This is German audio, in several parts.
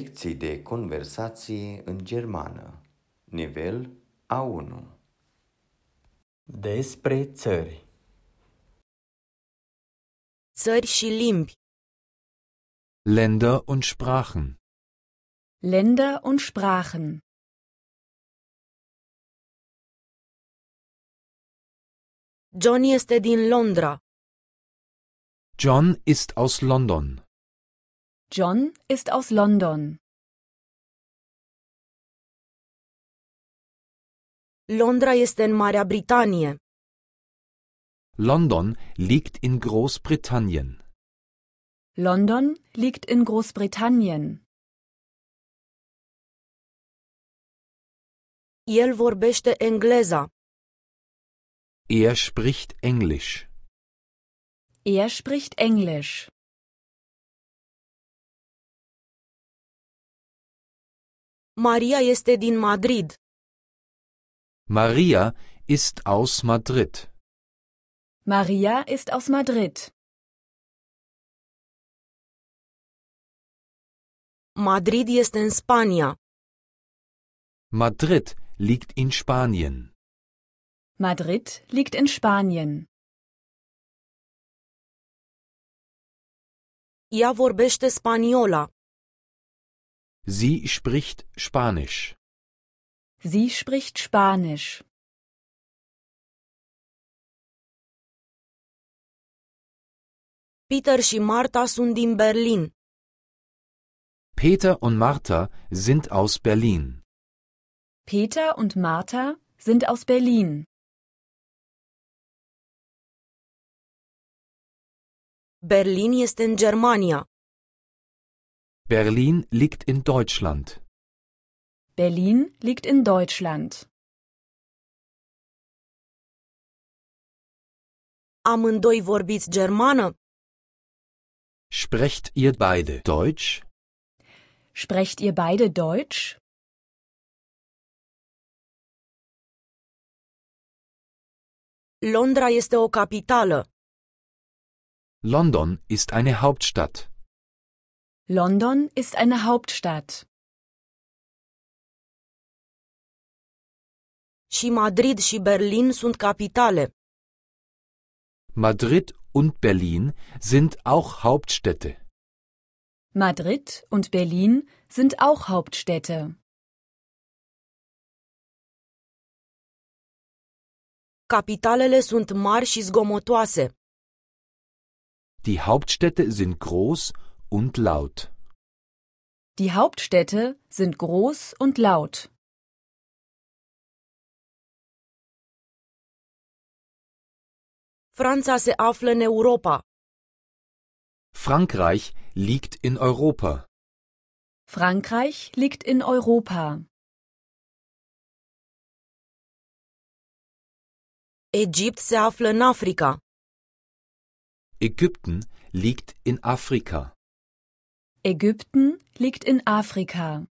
Lecții de conversație în germană. Nivel A1. Despre țări. Țări și limbi. Länder und Sprachen. Länder und Sprachen. John este din Londra. John ist aus London. John ist aus London. Londra ist in Marea Britanie. London liegt in Großbritannien. London liegt in Großbritannien. El vorbește engleza. Er spricht Englisch. Er spricht Englisch. Maria este din Madrid. Maria ist aus Madrid. Maria ist aus Madrid. Madrid este în Spania. Madrid liegt in Spanien. Madrid liegt in Spanien. Ea vorbește spaniola. Sie spricht Spanisch. Sie spricht Spanisch. Peter și Marta sunt din Berlin. Peter und Martha sind aus Berlin. Peter und Martha sind aus Berlin. Berlin ist in Germania. Berlin liegt in Deutschland. Berlin liegt in Deutschland. Amândoi vorbiți germană? Sprecht ihr beide Deutsch? Sprecht ihr beide Deutsch? Londra este o capitală. London ist eine Hauptstadt. London ist eine Hauptstadt. Și Madrid și Berlin sunt capitale. Madrid und Berlin sind auch Hauptstädte. Madrid und Berlin sind auch Hauptstädte. Capitalele sunt mari și zgomotoase. Die Hauptstädte sind groß und laut. Die Hauptstädte sind groß und laut. Franța se află în Europa. Frankreich liegt in Europa. Frankreich liegt in Europa. Ägypten se află în Africa. Ägypten liegt in Afrika. Ägypten liegt in Afrika.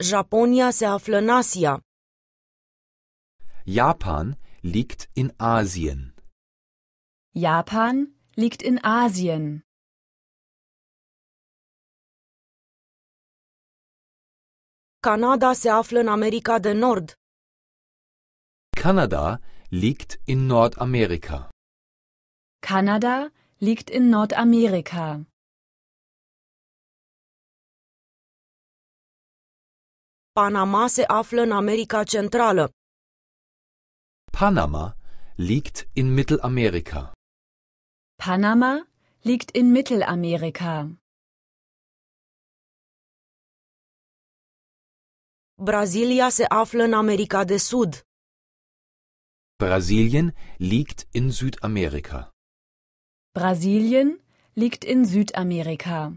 Japonia se află în Asia. Japan liegt in Asien. Japan liegt in Asien. Kanada se află în America de Nord. Kanada liegt in Nordamerika. Kanada liegt in Nordamerika. Panama se află în America Centrală. Panama liegt in Mittelamerika. Panama liegt in Mittelamerika. Brasilia se află în America de Sud. Brasilien liegt in Südamerika. Brasilien liegt in Südamerika